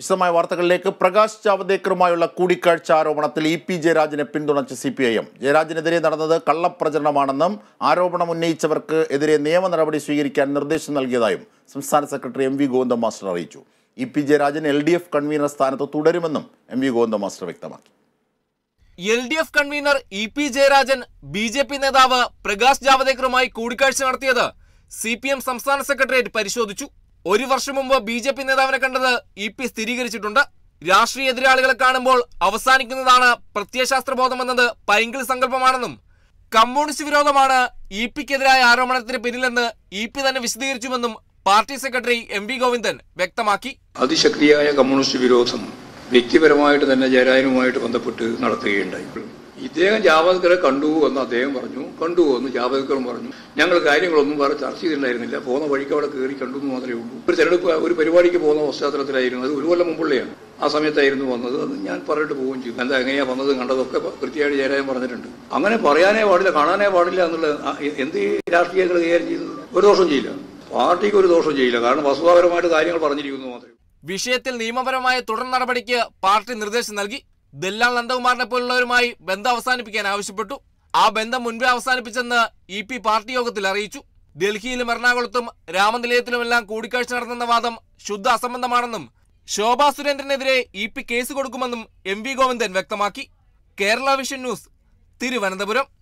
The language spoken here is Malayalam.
വിശദമായ വാർത്തകളിലേക്ക് പ്രകാശ് ജാവദേക്കറുമായുള്ള കൂടിക്കാഴ്ച ആരോപണത്തിൽ ഇ പി ജയരാജിനെ പിന്തുണച്ച് സി പി ഐ എം ജയരാജനെതിരെ നടന്നത് കള്ളപ്രചരണമാണെന്നും ആരോപണം ഉന്നയിച്ചവർക്ക് എതിരെ നിയമ നടപടി സ്വീകരിക്കാൻ നിർദ്ദേശം നൽകിയതായും സംസ്ഥാന secretary M V Govinda master അറിയിച്ചു E P Jayarajan L D F convener സ്ഥാനത്ത് തുടരുമെന്നും എം വി ഗോവിന്ദ മാസ്റ്റർ വ്യക്തമാക്കി L D F convener E P Jayarajan B J P നേതാവ് പ്രകാശ് ജാവദേക്കറുമായി കൂടിക്കാഴ്ച നടത്തിയത് സി പി എം സംസ്ഥാന സെക്രട്ടേറിയറ്റ് പരിശോധിച്ചു ഒരു വർഷം മുമ്പ് ബി ജെ പി നേതാവിനെ കണ്ടത് ഇ പി സ്ഥിരീകരിച്ചിട്ടുണ്ട് രാഷ്ട്രീയ എതിരാളികളെ കാണുമ്പോൾ അവസാനിക്കുന്നതാണ് പ്രത്യയശാസ്ത്ര ബോധമെന്നത് പൈങ്കിൾ സങ്കല്പമാണെന്നും കമ്മ്യൂണിസ്റ്റ് വിരോധമാണ് ഇ പിക്കെതിരായ ആരോപണത്തിന് പിന്നിലെന്ന് ഇ പി തന്നെ വിശദീകരിച്ചുവെന്നും party secretary M V Govindan വ്യക്തമാക്കി അതിശക്തിയായ കമ്മ്യൂണിസ്റ്റ് വിരോധം വ്യക്തിപരമായിട്ട് തന്നെ ജയരാജനുമായിട്ട് ബന്ധപ്പെട്ട് നടത്തുകയുണ്ടായി ഇദ്ദേഹം ജാവദ്കറെ കണ്ടു എന്ന് അദ്ദേഹം പറഞ്ഞു കണ്ടു എന്ന് ജാവദ്കറും പറഞ്ഞു ഞങ്ങൾ കാര്യങ്ങളൊന്നും വേറെ ചർച്ച ചെയ്തിട്ടുണ്ടായിരുന്നില്ല പോകുന്ന വഴിക്ക് അവിടെ കയറി കണ്ടു എന്ന് മാത്രമേ ഉള്ളൂ ഒരു തെരഞ്ഞെടുപ്പ് ഒരു പരിപാടിക്ക് പോകുന്ന പശ്ചാത്തലത്തിലായിരുന്നു അത് ഒരു കൊല്ലം മുമ്പുള്ളയാണ് ആ സമയത്തായിരുന്നു വന്നത് അത് ഞാൻ പറഞ്ഞിട്ട് പോവുകയും ചെയ്തു എന്താ എങ്ങനെയാ വന്നത് കണ്ടതൊക്കെ കൃത്യമായിട്ട് ചേരാൻ പറഞ്ഞിട്ടുണ്ട് അങ്ങനെ പറയാനേ പാടില്ല കാണാനേ പാടില്ല എന്നുള്ള എന്ത് രാഷ്ട്രീയങ്ങൾ കൈകാര്യം ചെയ്തത് ഒരു ദോഷം ചെയ്യില്ല പാർട്ടിക്ക് ഒരു ദോഷം ചെയ്യില്ല കാരണം വസ്തുതാപരമായിട്ട് കാര്യങ്ങൾ പറഞ്ഞിരിക്കുന്നു മാത്രമേ വിഷയത്തിൽ നിയമപരമായ തുടർ നടപടിക്ക് പാർട്ടി നിർദ്ദേശം നൽകി ദല്ലാൽ നന്ദകുമാറിനെ പോലുള്ളവരുമായി ബന്ധം അവസാനിപ്പിക്കാൻ ആവശ്യപ്പെട്ടു ആ ബന്ധം മുൻപേ അവസാനിപ്പിച്ചെന്ന് ഇ പി പാർട്ടി യോഗത്തിൽ അറിയിച്ചു ഡൽഹിയിലും എറണാകുളത്തും രാമനിലയത്തിലുമെല്ലാം കൂടിക്കാഴ്ച നടന്നെന്ന വാദം ശുദ്ധ അസംബന്ധമാണെന്നും ശോഭാ സുരേന്ദ്രനെതിരെ ഇ പി കേസ് കൊടുക്കുമെന്നും എം വി ഗോവിന്ദൻ വ്യക്തമാക്കി കേരള വിഷൻ ന്യൂസ് തിരുവനന്തപുരം